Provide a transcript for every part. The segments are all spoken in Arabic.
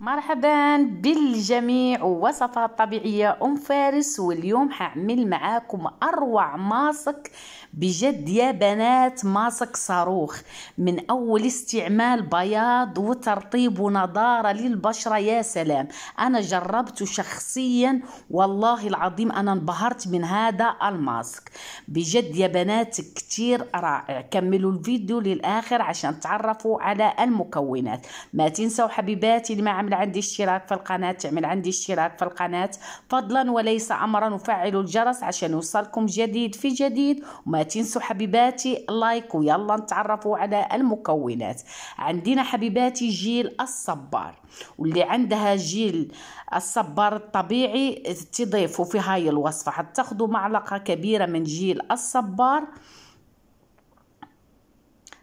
مرحبا بالجميع وصفات طبيعية أم فارس واليوم حعمل معاكم أروع ماسك بجد يا بنات ماسك صاروخ من أول استعمال بياض وترطيب ونضارة للبشرة يا سلام أنا جربته شخصيا والله العظيم أنا انبهرت من هذا الماسك بجد يا بنات كتير رائع كملوا الفيديو للآخر عشان تعرفوا على المكونات ما تنسوا حبيباتي اللي ما تعمل عندي اشتراك في القناة تعمل عندي اشتراك في القناة فضلا وليس أمرا وفعلوا الجرس عشان يوصلكم جديد في جديد وما تنسوا حبيباتي لايك ويلا نتعرفوا على المكونات عندنا حبيباتي جيل الصبار واللي عندها جيل الصبار الطبيعي تضيفوا في هاي الوصفة حتاخدوا معلقة كبيرة من جيل الصبار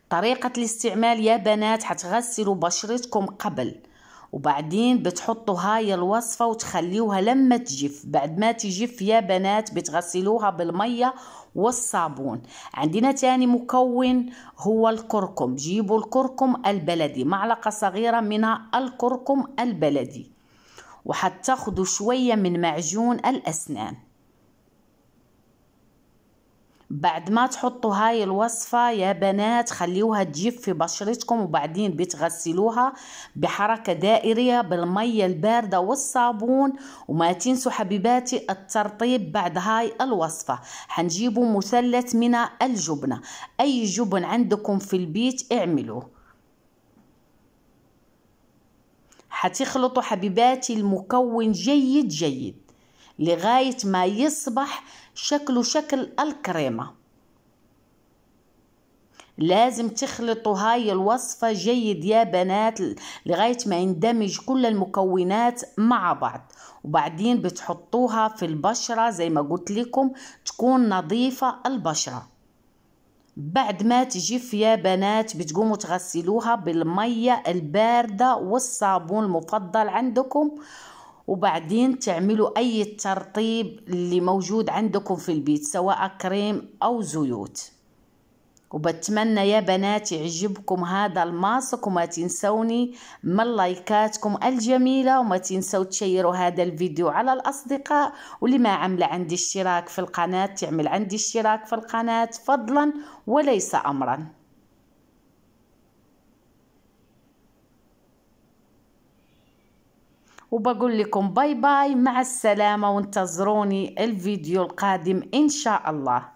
طريقة الاستعمال يا بنات حتغسلوا بشرتكم قبل وبعدين بتحطوا هاي الوصفة وتخليوها لما تجف بعد ما تجف يا بنات بتغسلوها بالمية والصابون عندنا تاني مكون هو الكركم جيبوا الكركم البلدي معلقة صغيرة من الكركم البلدي وحتاخدوا شوية من معجون الأسنان بعد ما تحطوا هاي الوصفة يا بنات خليوها تجيب في بشرتكم وبعدين بتغسلوها بحركة دائرية بالمية الباردة والصابون وما تنسوا حبيباتي الترطيب بعد هاي الوصفة حنجيبوا مثلث من الجبنة أي جبن عندكم في البيت اعملوه حتخلطوا حبيباتي المكون جيد جيد لغاية ما يصبح شكله شكل الكريمة لازم تخلطوا هاي الوصفة جيد يا بنات لغاية ما يندمج كل المكونات مع بعض وبعدين بتحطوها في البشرة زي ما قلت لكم تكون نظيفة البشرة بعد ما تجف يا بنات بتقوموا تغسلوها بالمية الباردة والصابون المفضل عندكم وبعدين تعملوا أي ترطيب اللي موجود عندكم في البيت سواء كريم أو زيوت وبتمنى يا بنات يعجبكم هذا الماسك وما تنسوني من لايكاتكم الجميلة وما تنسوا تشيروا هذا الفيديو على الأصدقاء واللي ما عمل عندي اشتراك في القناة تعمل عندي اشتراك في القناة فضلا وليس أمرا وبقول لكم باي باي مع السلامة وانتظروني الفيديو القادم إن شاء الله